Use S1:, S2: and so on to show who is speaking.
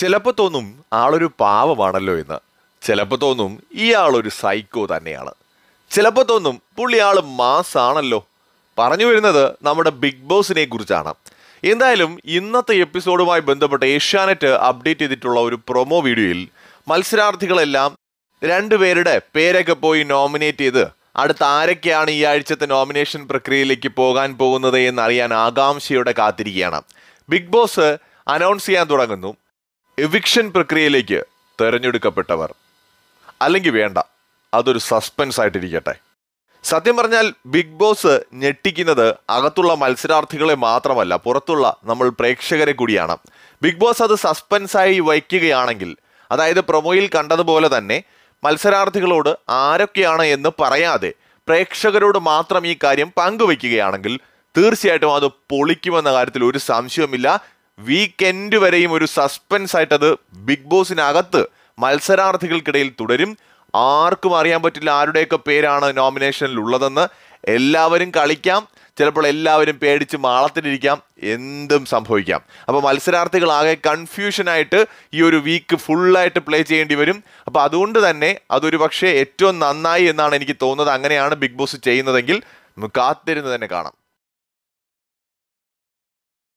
S1: ചിലപ്പോൾ തോന്നും ആളൊരു പാവമാണല്ലോ എന്ന് ചിലപ്പോൾ തോന്നും ഇയാളൊരു സൈക്കോ തന്നെയാണ് ചിലപ്പോൾ തോന്നും പുള്ളി ആൾ മാസാണല്ലോ പറഞ്ഞു വരുന്നത് നമ്മുടെ ബിഗ് ബോസിനെ കുറിച്ചാണ് എന്തായാലും ഇന്നത്തെ എപ്പിസോഡുമായി ബന്ധപ്പെട്ട് ഏഷ്യാനെറ്റ് അപ്ഡേറ്റ് ചെയ്തിട്ടുള്ള ഒരു പ്രൊമോ വീഡിയോയിൽ മത്സരാർത്ഥികളെല്ലാം രണ്ടുപേരുടെ പേരൊക്കെ പോയി നോമിനേറ്റ് ചെയ്ത് അടുത്ത ആരൊക്കെയാണ് ഈ ആഴ്ചത്തെ നോമിനേഷൻ പ്രക്രിയയിലേക്ക് പോകാൻ പോകുന്നത് എന്നറിയാൻ ആകാംക്ഷയോടെ കാത്തിരിക്കുകയാണ് ബിഗ് ബോസ് അനൗൺസ് ചെയ്യാൻ തുടങ്ങുന്നു എവിക്ഷൻ പ്രക്രിയയിലേക്ക് തെരഞ്ഞെടുക്കപ്പെട്ടവർ അല്ലെങ്കിൽ വേണ്ട അതൊരു സസ്പെൻസ് ആയിട്ടിരിക്കട്ടെ സത്യം പറഞ്ഞാൽ ബിഗ് ബോസ് ഞെട്ടിക്കുന്നത് അകത്തുള്ള മത്സരാർത്ഥികളെ മാത്രമല്ല പുറത്തുള്ള നമ്മൾ പ്രേക്ഷകരെ കൂടിയാണ് ബിഗ് ബോസ് അത് സസ്പെൻസായി വയ്ക്കുകയാണെങ്കിൽ അതായത് പ്രൊമോയിൽ കണ്ടതുപോലെ തന്നെ മത്സരാർത്ഥികളോട് ആരൊക്കെയാണ് എന്ന് പറയാതെ പ്രേക്ഷകരോട് മാത്രം ഈ കാര്യം പങ്കുവയ്ക്കുകയാണെങ്കിൽ തീർച്ചയായിട്ടും അത് പൊളിക്കുമെന്ന കാര്യത്തിൽ ഒരു സംശയവുമില്ല വീക്കെൻഡ് വരെയും ഒരു സസ്പെൻസ് ആയിട്ടത് ബിഗ് ബോസിനകത്ത് മത്സരാർത്ഥികൾക്കിടയിൽ തുടരും ആർക്കും അറിയാൻ പറ്റില്ല ആരുടെയൊക്കെ പേരാണ് നോമിനേഷനിൽ ഉള്ളതെന്ന് എല്ലാവരും കളിക്കാം ചിലപ്പോൾ എല്ലാവരും പേടിച്ച് മാളത്തിലിരിക്കാം എന്തും സംഭവിക്കാം അപ്പോൾ മത്സരാർത്ഥികളാകെ കൺഫ്യൂഷനായിട്ട് ഈ ഒരു വീക്ക് ഫുള്ളായിട്ട് പ്ലേ ചെയ്യേണ്ടി വരും അപ്പോൾ അതുകൊണ്ട് തന്നെ അതൊരു പക്ഷേ ഏറ്റവും നന്നായി എന്നാണ് എനിക്ക് തോന്നുന്നത് അങ്ങനെയാണ് ബിഗ് ബോസ് ചെയ്യുന്നതെങ്കിൽ കാത്തിരുന്ന് തന്നെ കാണാം